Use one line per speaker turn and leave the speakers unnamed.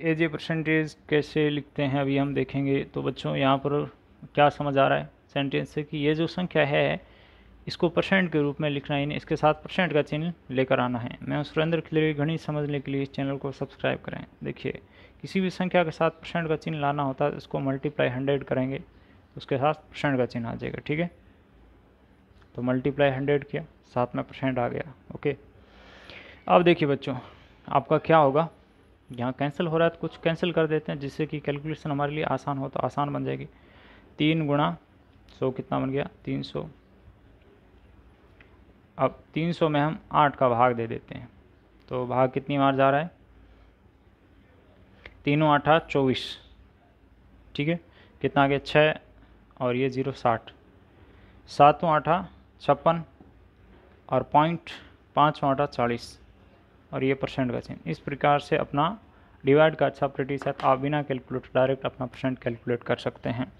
as a percentage कैसे लिखते हैं अभी हम देखेंगे तो बच्चों यहाँ पर क्या समझ आ रहा है सेंटेंस से कि ये जो संख्या है इसको परसेंट के रूप में लिखना है इसके साथ परसेंट का चिन्ह लेकर आना है मैं सुरेंद्र लिए घनी समझने के लिए इस चैनल को सब्सक्राइब करें देखिए किसी भी संख्या के साथ परसेंट का चिन्ह लाना होता है इसको मल्टीप्लाई हंड्रेड करेंगे तो उसके साथ परसेंट का चिन्ह आ जाएगा ठीक है तो मल्टीप्लाई हंड्रेड किया साथ में परसेंट आ गया ओके अब देखिए बच्चों आपका क्या होगा यहाँ कैंसिल हो रहा है तो कुछ कैंसिल कर देते हैं जिससे कि कैलकुलेशन हमारे लिए आसान हो तो आसान बन जाएगी तीन गुणा सौ कितना बन गया तीन सौ अब तीन सौ में हम आठ का भाग दे देते हैं तो भाग कितनी बार जा रहा है तीनों आठा चौबीस ठीक है कितना आ गया छः और ये ज़ीरो साठ सातों आठा छप्पन और पॉइंट पाँचों आठा चालीस और ये परसेंट का चिन्ह इस प्रकार से अपना डिवाइड का अच्छा प्रतिशत आप बिना कैलकुलेटर डायरेक्ट अपना परसेंट कैलकुलेट कर सकते हैं